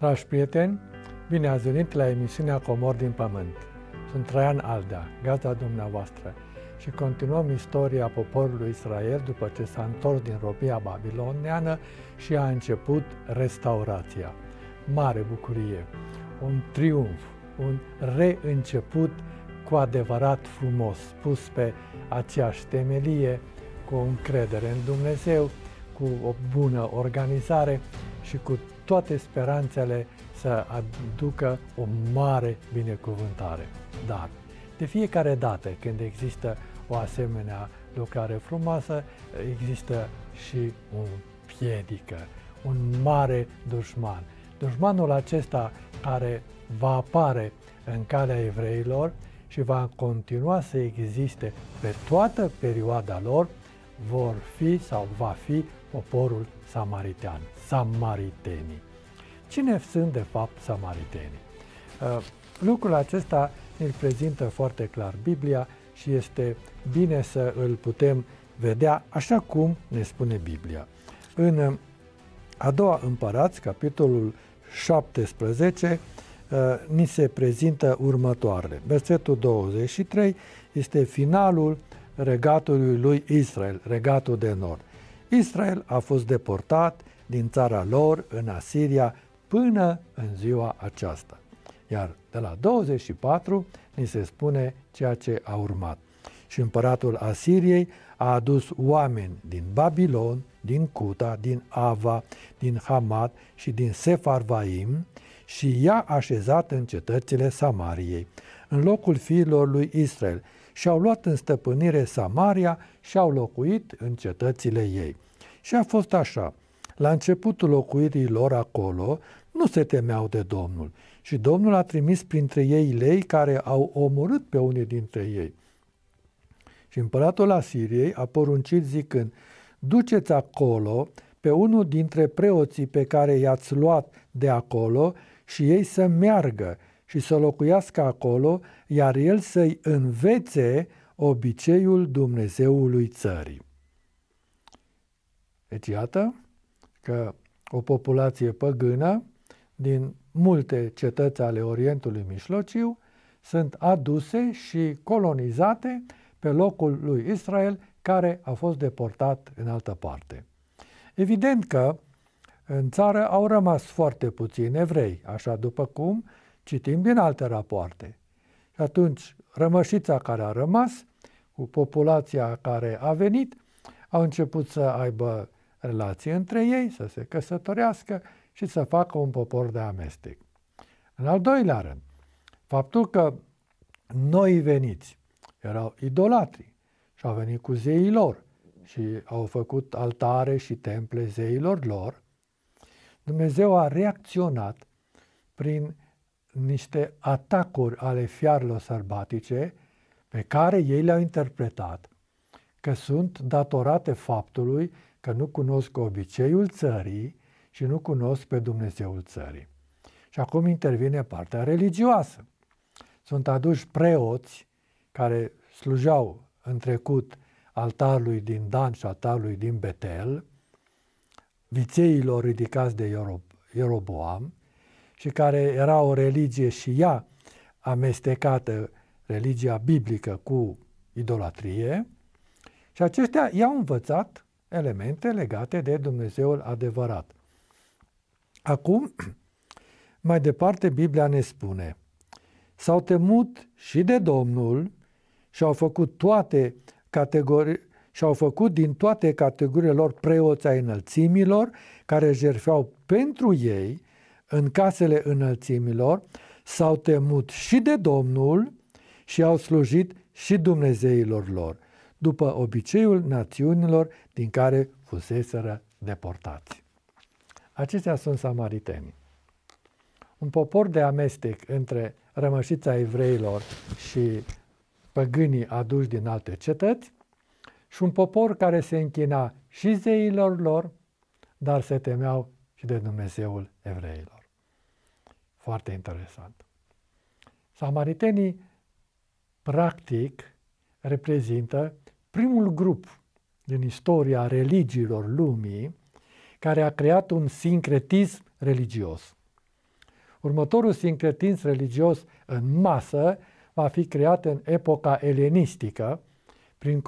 Dragi prieteni, bine ați venit la emisiunea Comor din Pământ. Sunt Traian Alda, gazda dumneavoastră, și continuăm istoria poporului Israel după ce s-a întors din robia babiloneană și a început restaurația. Mare bucurie, un triumf, un reînceput cu adevărat frumos, pus pe aceeași temelie, cu încredere în Dumnezeu, cu o bună organizare și cu toate speranțele să aducă o mare binecuvântare. Dar de fiecare dată când există o asemenea lucrare frumoasă, există și un piedică, un mare dușman. Dușmanul acesta care va apare în calea evreilor și va continua să existe pe toată perioada lor, vor fi sau va fi poporul samaritean, samaritenii. Cine sunt de fapt samaritenii? Uh, lucrul acesta îl prezintă foarte clar Biblia și este bine să îl putem vedea așa cum ne spune Biblia. În uh, a doua împărați, capitolul 17, uh, ni se prezintă următoarele. Versetul 23 este finalul regatului lui Israel, regatul de nord. Israel a fost deportat din țara lor în Asiria până în ziua aceasta. Iar de la 24 ni se spune ceea ce a urmat. Și împăratul Asiriei a adus oameni din Babilon, din Cuta, din Ava, din Hamat și din Sefarvaim și i-a așezat în cetățile Samariei, în locul fiilor lui Israel – și-au luat în stăpânire Samaria și au locuit în cetățile ei. Și a fost așa. La începutul locuirii lor acolo, nu se temeau de Domnul și Domnul a trimis printre ei lei care au omorât pe unii dintre ei. Și împăratul Asiriei a poruncit zicând, duceți acolo pe unul dintre preoții pe care i-ați luat de acolo și ei să meargă și să locuiască acolo, iar el să-i învețe obiceiul Dumnezeului țării. Deci iată că o populație păgână din multe cetăți ale Orientului Mișlociu sunt aduse și colonizate pe locul lui Israel care a fost deportat în altă parte. Evident că în țară au rămas foarte puțini evrei, așa după cum Citim din alte rapoarte. Și atunci, rămășița care a rămas, cu populația care a venit, au început să aibă relații între ei, să se căsătorească și să facă un popor de amestec. În al doilea rând, faptul că noi veniți erau idolatri și au venit cu zeii lor și au făcut altare și temple zeilor lor, Dumnezeu a reacționat prin niște atacuri ale fiarelor sărbatice pe care ei le-au interpretat că sunt datorate faptului că nu cunosc obiceiul țării și nu cunosc pe Dumnezeul țării. Și acum intervine partea religioasă. Sunt aduși preoți care slujeau în trecut altarului din Dan și altarului din Betel, vițeilor ridicați de Ieroboam, și care era o religie și ea amestecată, religia biblică cu idolatrie, și aceștia i-au învățat elemente legate de Dumnezeul adevărat. Acum, mai departe, Biblia ne spune, s-au temut și de Domnul și au făcut toate categorii, și au făcut din toate categoriile lor preoți ai înălțimilor, care jerfeau pentru ei în casele înălțimilor, s-au temut și de Domnul și au slujit și Dumnezeilor lor, după obiceiul națiunilor din care fuseseră deportați. Acestea sunt samariteni. Un popor de amestec între rămășița evreilor și păgânii aduși din alte cetăți și un popor care se închina și zeilor lor, dar se temeau și de Dumnezeul evreilor. Foarte interesant. Samaritenii, practic, reprezintă primul grup din istoria religiilor lumii care a creat un sincretism religios. Următorul sincretism religios în masă va fi creat în epoca elenistică, prin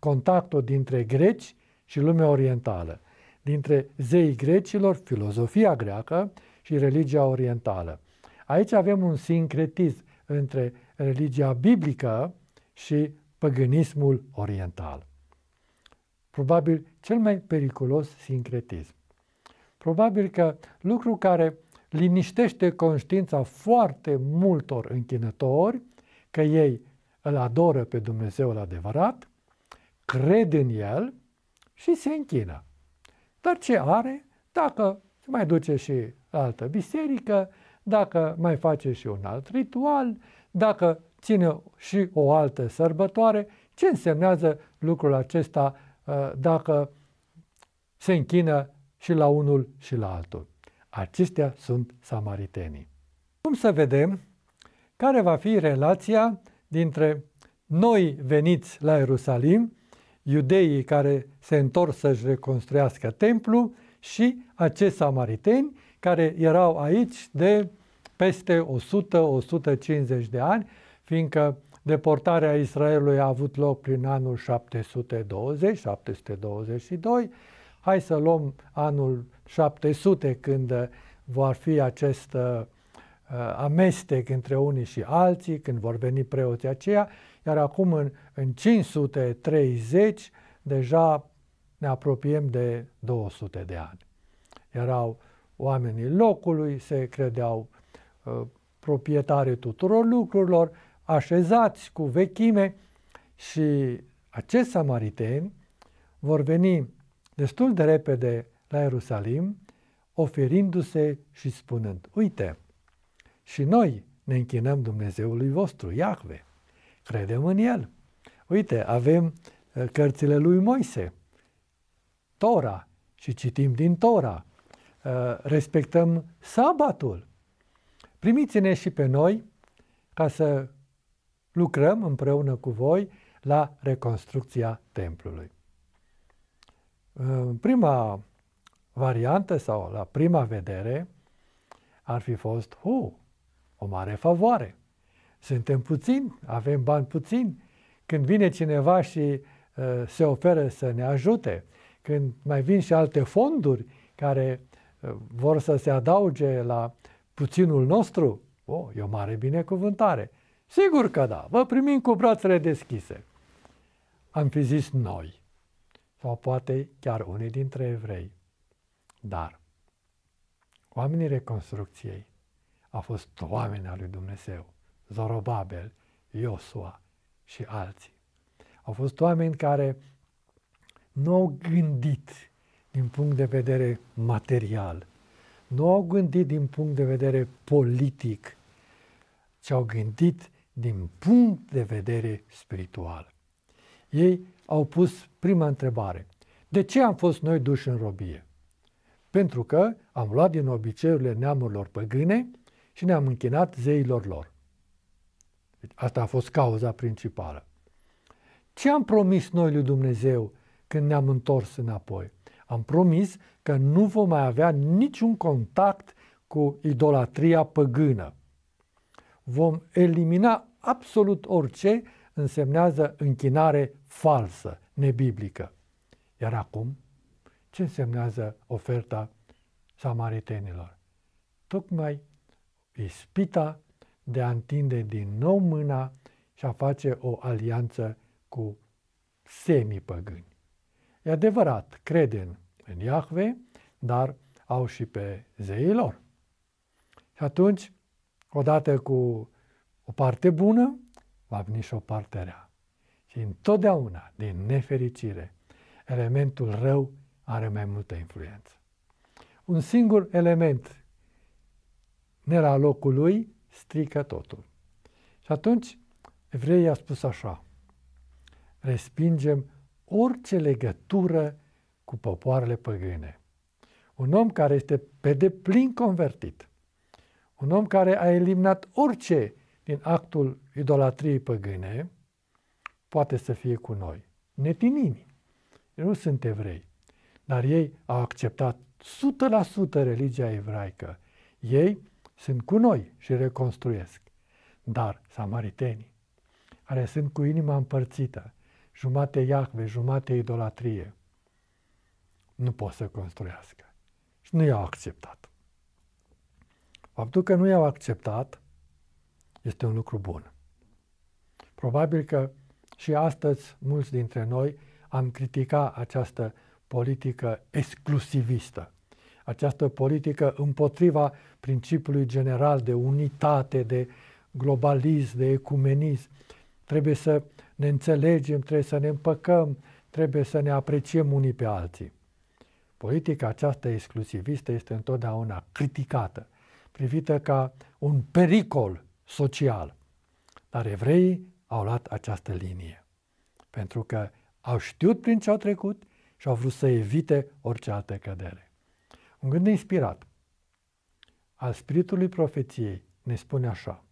contactul dintre greci și lumea orientală, dintre zeii grecilor, filozofia greacă și religia orientală. Aici avem un sincretism între religia biblică și păgânismul oriental. Probabil cel mai periculos sincretism. Probabil că lucru care liniștește conștiința foarte multor închinători, că ei îl adoră pe Dumnezeul adevărat, cred în el și se închină. Dar ce are dacă se mai duce și altă biserică, dacă mai face și un alt ritual, dacă ține și o altă sărbătoare, ce însemnează lucrul acesta uh, dacă se închină și la unul și la altul? Acestea sunt samaritenii. Cum să vedem care va fi relația dintre noi veniți la Ierusalim, iudeii care se întorc să-și reconstruiască templu și acești samariteni care erau aici de peste 100-150 de ani, fiindcă deportarea Israelului a avut loc prin anul 720-722. Hai să luăm anul 700 când uh, vor fi acest uh, uh, amestec între unii și alții, când vor veni preoții aceia, iar acum în, în 530 deja ne apropiem de 200 de ani. Erau oamenii locului, se credeau uh, proprietare tuturor lucrurilor, așezați cu vechime și acești samariteni vor veni destul de repede la Ierusalim, oferindu-se și spunând, uite, și noi ne închinăm Dumnezeului vostru, Iahve, credem în El. Uite, avem uh, cărțile lui Moise, Tora, și citim din Tora. Uh, respectăm sabatul. Primiți-ne și pe noi ca să lucrăm împreună cu voi la reconstrucția templului. Uh, prima variantă sau la prima vedere ar fi fost hu, o mare favoare. Suntem puțini, avem bani puțini. Când vine cineva și uh, se oferă să ne ajute, când mai vin și alte fonduri care vor să se adauge la puținul nostru? O, oh, e o mare binecuvântare. Sigur că da, vă primim cu brațele deschise. Am fi zis noi, sau poate chiar unii dintre evrei. Dar oamenii reconstrucției au fost oameni al lui Dumnezeu, Zorobabel, Iosua și alții. Au fost oameni care nu au gândit din punct de vedere material. Nu au gândit din punct de vedere politic, ci au gândit din punct de vedere spiritual. Ei au pus prima întrebare. De ce am fost noi duși în robie? Pentru că am luat din obiceiurile neamurilor păgâne și ne-am închinat zeilor lor. Deci, asta a fost cauza principală. Ce am promis noi lui Dumnezeu când ne-am întors înapoi? Am promis că nu vom mai avea niciun contact cu idolatria păgână. Vom elimina absolut orice însemnează închinare falsă, nebiblică. Iar acum, ce însemnează oferta samaritenilor? Tocmai ispita de a întinde din nou mâna și a face o alianță cu semipăgâni. E adevărat, cred în, în Iahve, dar au și pe zeii lor. Și atunci, odată cu o parte bună, va veni și o parte rea. Și întotdeauna, din nefericire, elementul rău are mai multă influență. Un singur element ne la locul lui strică totul. Și atunci evreii a spus așa, respingem orice legătură cu popoarele păgâne. Un om care este pe deplin convertit, un om care a eliminat orice din actul idolatriei păgâne, poate să fie cu noi. Netinimi. Ei nu sunt evrei, dar ei au acceptat 100% religia evraică. Ei sunt cu noi și reconstruiesc. Dar samaritenii, care sunt cu inima împărțită, jumate Iahve, jumate idolatrie, nu pot să construiască. Și nu i-au acceptat. Faptul că nu i-au acceptat este un lucru bun. Probabil că și astăzi mulți dintre noi am criticat această politică exclusivistă, această politică împotriva principiului general de unitate, de globalism, de ecumenism. Trebuie să ne înțelegem, trebuie să ne împăcăm, trebuie să ne apreciem unii pe alții. Politica aceasta exclusivistă este întotdeauna criticată, privită ca un pericol social. Dar evreii au luat această linie, pentru că au știut prin ce au trecut și au vrut să evite orice altă cădere. Un gând inspirat al spiritului profeției ne spune așa,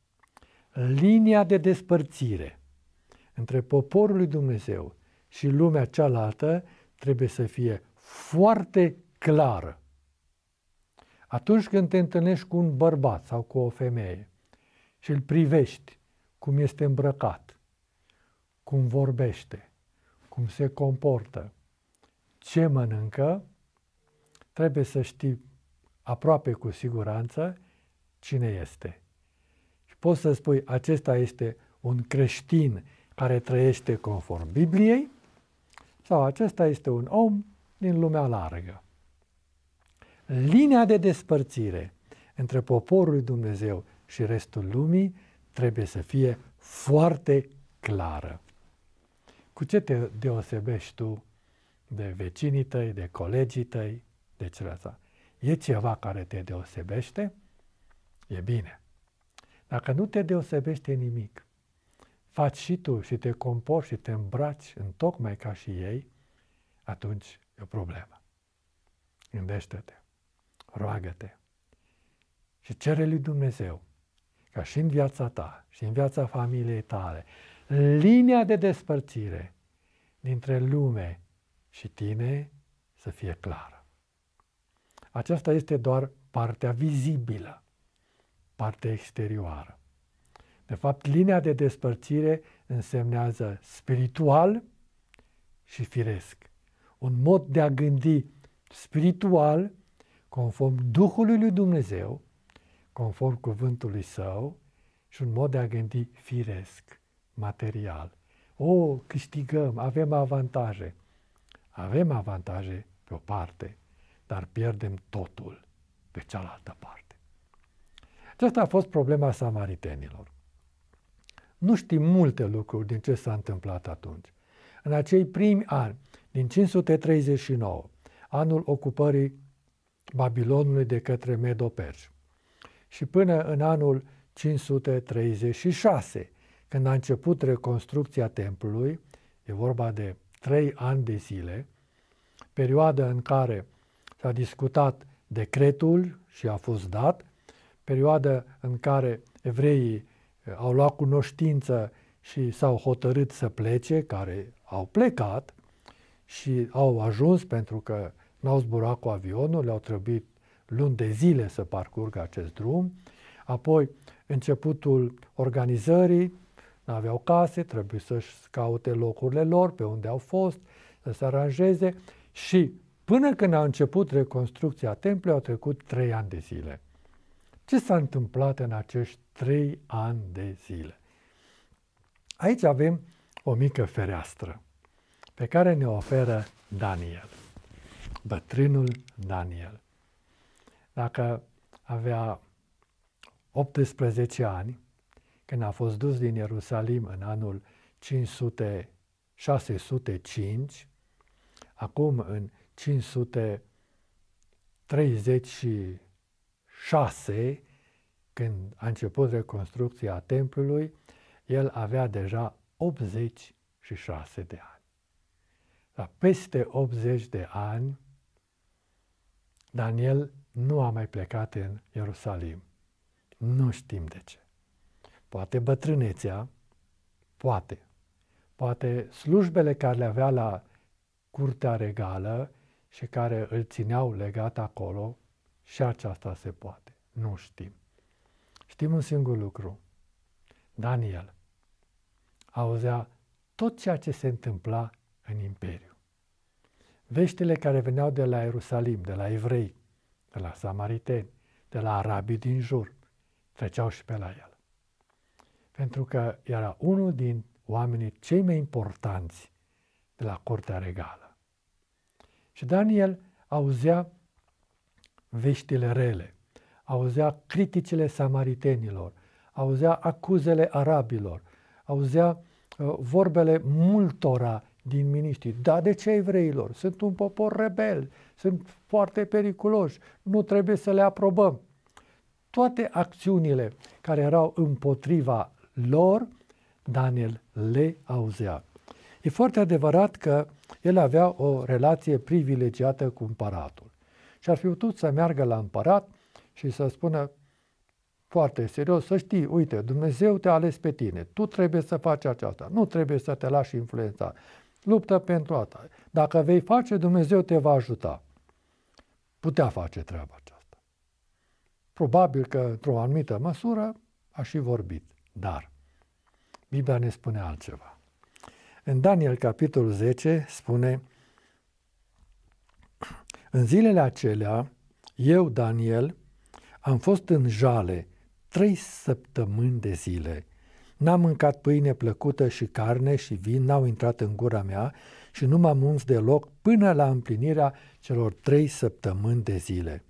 linia de despărțire – între poporul lui Dumnezeu și lumea cealaltă trebuie să fie foarte clară. Atunci când te întâlnești cu un bărbat sau cu o femeie și îl privești cum este îmbrăcat, cum vorbește, cum se comportă, ce mănâncă, trebuie să știi aproape cu siguranță cine este. Și poți să spui, acesta este un creștin care trăiește conform Bibliei, sau acesta este un om din lumea largă. Linia de despărțire între poporul lui Dumnezeu și restul lumii trebuie să fie foarte clară. Cu ce te deosebești tu de vecinii tăi, de colegii tăi, de celălalt? E ceva care te deosebește? E bine. Dacă nu te deosebește nimic, faci și tu și te comporți și te îmbraci în tocmai ca și ei, atunci e o problemă. Gândește-te, roagă-te și cere lui Dumnezeu ca și în viața ta și în viața familiei tale linia de despărțire dintre lume și tine să fie clară. Aceasta este doar partea vizibilă, partea exterioară. De fapt, linia de despărțire însemnează spiritual și firesc. Un mod de a gândi spiritual, conform Duhului lui Dumnezeu, conform cuvântului său, și un mod de a gândi firesc, material. O, câștigăm, avem avantaje. Avem avantaje pe o parte, dar pierdem totul pe cealaltă parte. Aceasta a fost problema samaritenilor. Nu știm multe lucruri din ce s-a întâmplat atunci. În acei primi ani, din 539, anul ocupării Babilonului de către Medoperci, și până în anul 536, când a început reconstrucția templului, e vorba de trei ani de zile, perioada în care s-a discutat decretul și a fost dat, perioada în care evreii au luat cunoștință și s-au hotărât să plece, care au plecat și au ajuns pentru că n-au zburat cu avionul, le-au trebuit luni de zile să parcurgă acest drum. Apoi, începutul organizării, n-aveau case, trebuie să-și caute locurile lor, pe unde au fost, să se aranjeze și până când a început reconstrucția templului au trecut trei ani de zile. Ce s-a întâmplat în acești trei ani de zile. Aici avem o mică fereastră pe care ne oferă Daniel, bătrânul Daniel. Dacă avea 18 ani, când a fost dus din Ierusalim în anul 500, 605, acum în 536 când a început reconstrucția templului, el avea deja 86 de ani. La peste 80 de ani, Daniel nu a mai plecat în Ierusalim. Nu știm de ce. Poate bătrânețea, poate. Poate slujbele care le avea la curtea regală și care îl țineau legat acolo, și aceasta se poate. Nu știm. Știm un singur lucru. Daniel auzea tot ceea ce se întâmpla în Imperiu. Veștile care veneau de la Ierusalim, de la evrei, de la samariteni, de la arabii din jur, treceau și pe la el. Pentru că era unul din oamenii cei mai importanți de la cortea regală. Și Daniel auzea veștile rele, auzea criticile samaritenilor, auzea acuzele arabilor, auzea uh, vorbele multora din miniștri. Da, de ce evreilor? Sunt un popor rebel, sunt foarte periculoși, nu trebuie să le aprobăm. Toate acțiunile care erau împotriva lor, Daniel le auzea. E foarte adevărat că el avea o relație privilegiată cu împăratul și ar fi putut să meargă la împărat și să spună foarte serios, să știi, uite, Dumnezeu te-a ales pe tine, tu trebuie să faci aceasta, nu trebuie să te lași influența. Luptă pentru asta. Dacă vei face, Dumnezeu te va ajuta. Putea face treaba aceasta. Probabil că, într-o anumită măsură, a și vorbit. Dar Biblia ne spune altceva. În Daniel, capitolul 10, spune În zilele acelea, eu, Daniel, am fost în jale trei săptămâni de zile. N-am mâncat pâine plăcută și carne și vin n-au intrat în gura mea și nu m-am uns deloc până la împlinirea celor trei săptămâni de zile.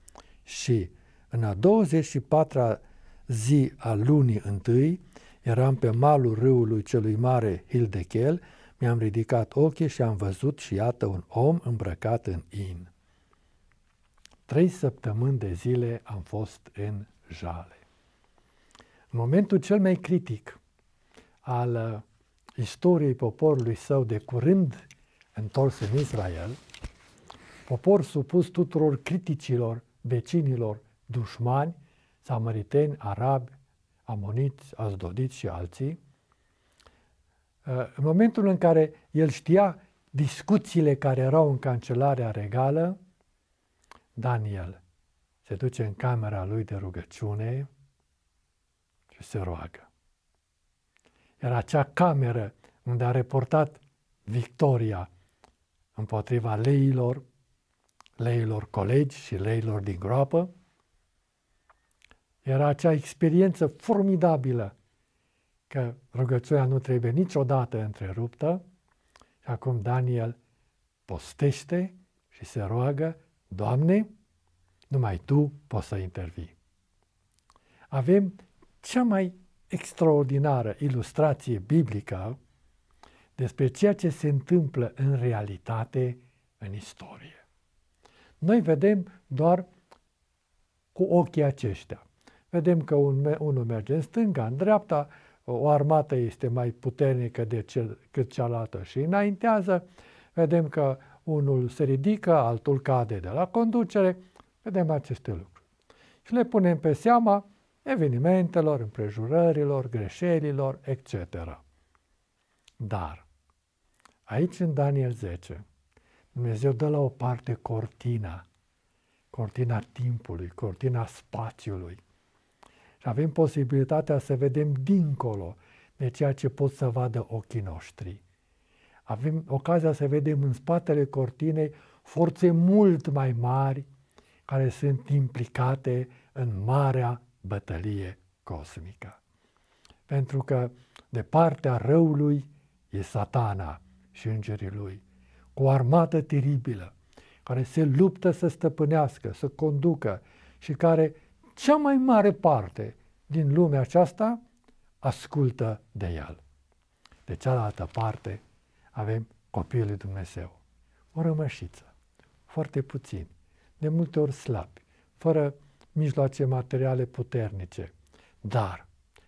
Și în a 24-a zi a lunii întâi, eram pe malul râului celui mare Hildechel, mi-am ridicat ochii și am văzut și iată un om îmbrăcat în in. Trei săptămâni de zile am fost în jale. În momentul cel mai critic al uh, istoriei poporului său de curând întors în Israel, popor supus tuturor criticilor, vecinilor, dușmani, samariteni, arabi, amoniți, azdodiți și alții, uh, în momentul în care el știa discuțiile care erau în cancelarea regală, Daniel se duce în camera lui de rugăciune și se roagă. Iar acea cameră unde a reportat victoria împotriva leilor, leilor colegi și leilor din groapă, era acea experiență formidabilă că rugăciunea nu trebuie niciodată întreruptă și acum Daniel postește și se roagă Doamne, numai Tu poți să intervii. Avem cea mai extraordinară ilustrație biblică despre ceea ce se întâmplă în realitate în istorie. Noi vedem doar cu ochii aceștia. Vedem că un, unul merge în stânga, în dreapta, o armată este mai puternică decât cealaltă și înaintează. Vedem că unul se ridică, altul cade de la conducere, vedem aceste lucruri. Și le punem pe seama evenimentelor, împrejurărilor, greșelilor, etc. Dar, aici în Daniel 10, Dumnezeu dă la o parte cortina, cortina timpului, cortina spațiului. Și avem posibilitatea să vedem dincolo de ceea ce pot să vadă ochii noștri. Avem ocazia să vedem în spatele cortinei forțe mult mai mari care sunt implicate în marea bătălie cosmică. Pentru că de partea răului e satana și îngerii lui, cu o armată teribilă, care se luptă să stăpânească, să conducă și care cea mai mare parte din lumea aceasta ascultă de el. De cealaltă parte avem copiii lui Dumnezeu. O rămășiță, foarte puțin, de multe ori slabi, fără mijloace materiale puternice, dar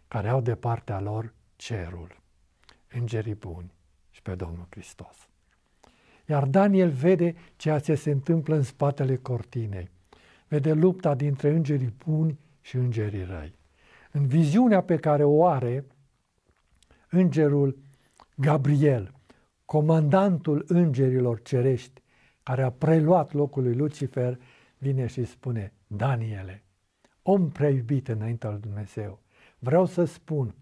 care au de partea lor cerul, îngerii buni și pe Domnul Hristos. Iar Daniel vede ceea ce se întâmplă în spatele cortinei. Vede lupta dintre îngerii buni și îngerii răi. În viziunea pe care o are, îngerul Gabriel comandantul îngerilor cerești, care a preluat locul lui Lucifer, vine și spune, Daniele, om prea iubit înaintea lui Dumnezeu, vreau să spun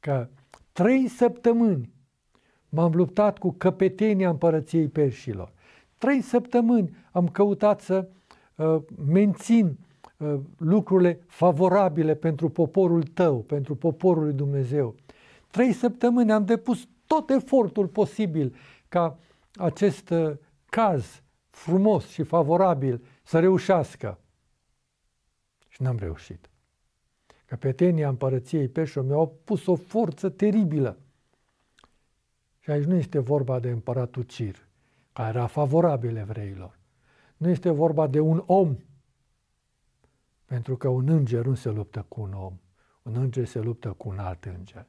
că trei săptămâni m-am luptat cu căpetenia împărăției perșilor. Trei săptămâni am căutat să uh, mențin uh, lucrurile favorabile pentru poporul tău, pentru poporul lui Dumnezeu. Trei săptămâni am depus tot efortul posibil ca acest uh, caz frumos și favorabil să reușească. Și n-am reușit. Căpetenia împărăției Peșo mi-au pus o forță teribilă. Și aici nu este vorba de împăratul Cir, care era favorabil evreilor. Nu este vorba de un om, pentru că un înger nu se luptă cu un om. Un înger se luptă cu un alt înger.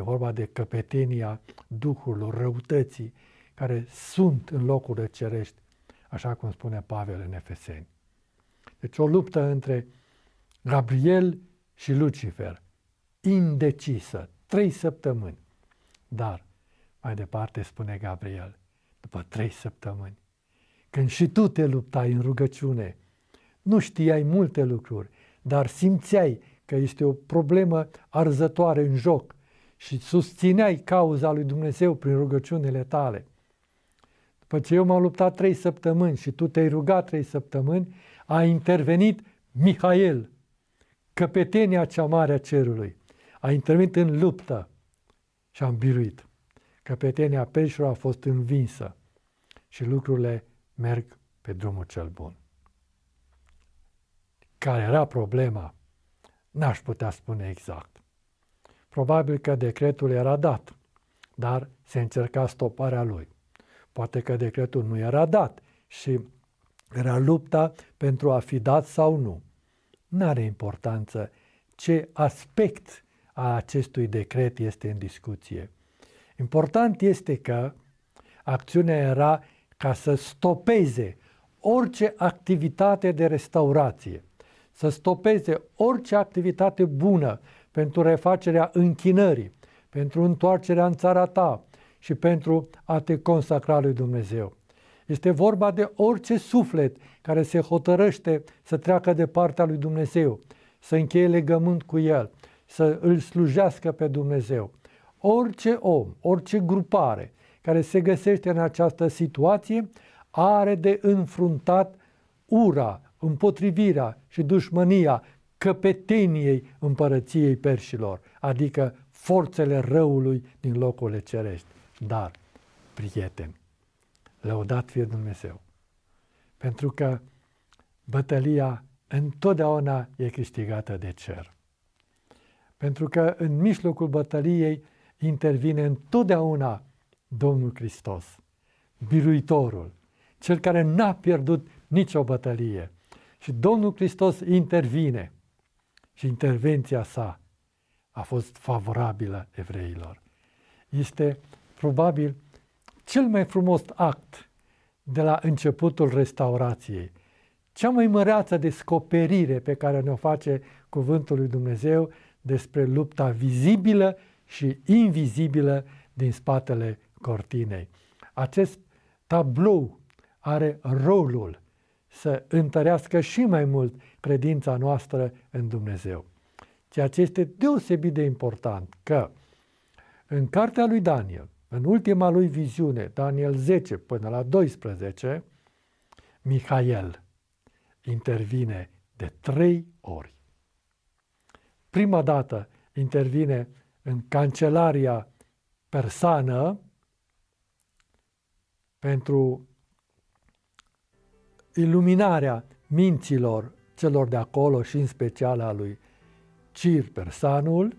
E vorba de căpetenia duhurilor, răutății, care sunt în locurile cerești, așa cum spune Pavel în Efeseni. Deci o luptă între Gabriel și Lucifer, indecisă, trei săptămâni. Dar, mai departe spune Gabriel, după trei săptămâni, când și tu te luptai în rugăciune, nu știai multe lucruri, dar simțeai că este o problemă arzătoare în joc și susțineai cauza lui Dumnezeu prin rugăciunile tale. După ce eu m-am luptat trei săptămâni și tu te-ai rugat trei săptămâni, a intervenit Mihail, căpetenia cea mare a cerului. A intervenit în luptă și am biruit. Căpetenia peșilor a fost învinsă și lucrurile merg pe drumul cel bun. Care era problema? N-aș putea spune exact. Probabil că decretul era dat, dar se încerca stoparea lui. Poate că decretul nu era dat și era lupta pentru a fi dat sau nu. N-are importanță ce aspect a acestui decret este în discuție. Important este că acțiunea era ca să stopeze orice activitate de restaurație, să stopeze orice activitate bună pentru refacerea închinării, pentru întoarcerea în țara ta și pentru a te consacra lui Dumnezeu. Este vorba de orice suflet care se hotărăște să treacă de partea lui Dumnezeu, să încheie legământ cu El, să îl slujească pe Dumnezeu. Orice om, orice grupare care se găsește în această situație are de înfruntat ura, împotrivirea și dușmănia căpeteniei împărăției perșilor, adică forțele răului din locurile cerești. Dar, prieteni, lăudat fie Dumnezeu, pentru că bătălia întotdeauna e câștigată de cer. Pentru că în mijlocul bătăliei intervine întotdeauna Domnul Hristos, biruitorul, cel care n-a pierdut nicio bătălie. Și Domnul Hristos intervine – și intervenția sa a fost favorabilă evreilor. Este probabil cel mai frumos act de la începutul restaurației, cea mai măreață descoperire pe care ne-o face Cuvântul lui Dumnezeu despre lupta vizibilă și invizibilă din spatele cortinei. Acest tablou are rolul să întărească și mai mult credința noastră în Dumnezeu. Ceea ce este deosebit de important că în cartea lui Daniel, în ultima lui viziune, Daniel 10 până la 12, Mihail intervine de trei ori. Prima dată intervine în cancelaria persană pentru iluminarea minților celor de acolo și în special a lui Cir Persanul,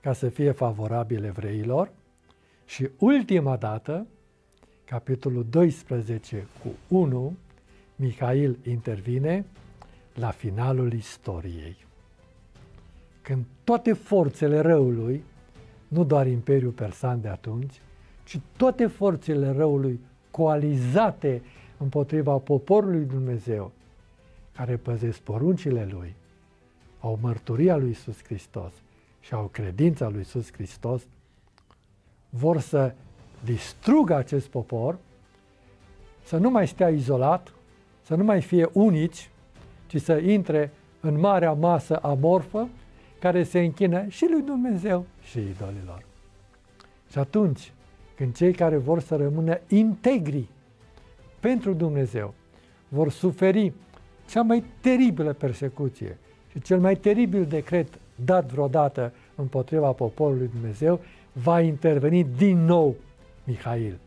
ca să fie favorabil evreilor. Și ultima dată, capitolul 12 cu 1, Mihail intervine la finalul istoriei. Când toate forțele răului, nu doar Imperiul Persan de atunci, ci toate forțele răului coalizate împotriva poporului Dumnezeu, care păzesc poruncile Lui, au mărturia lui Iisus Hristos și au credința lui Iisus Hristos, vor să distrugă acest popor, să nu mai stea izolat, să nu mai fie unici, ci să intre în marea masă amorfă care se închină și lui Dumnezeu și idolilor. Și atunci, când cei care vor să rămână integri pentru Dumnezeu vor suferi cea mai teribilă persecuție și cel mai teribil decret dat vreodată împotriva poporului Dumnezeu, va interveni din nou Mihail.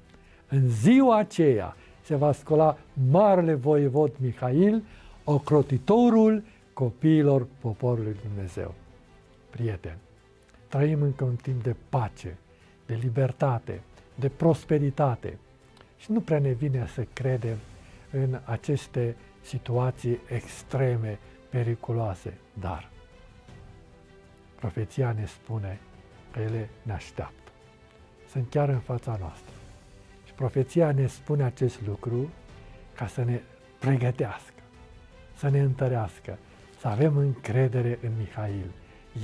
În ziua aceea se va scola marele voievod Mihail, ocrotitorul copiilor poporului Dumnezeu. Prieteni, trăim încă un timp de pace, de libertate, de prosperitate și nu prea ne vine să credem în aceste situații extreme, periculoase, dar profeția ne spune că ele ne așteaptă. Sunt chiar în fața noastră. Și profeția ne spune acest lucru ca să ne pregătească, să ne întărească, să avem încredere în Mihail.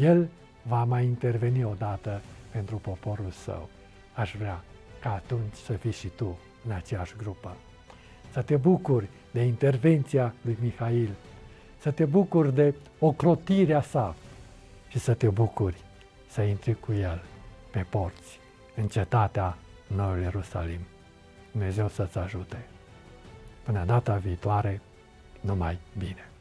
El va mai interveni odată pentru poporul său. Aș vrea ca atunci să fii și tu în aceeași grupă. Să te bucuri de intervenția lui Mihail, să te bucuri de ocrotirea sa și să te bucuri să intri cu el pe porți în cetatea Noul Ierusalim. Dumnezeu să-ți ajute. Până data viitoare, numai bine!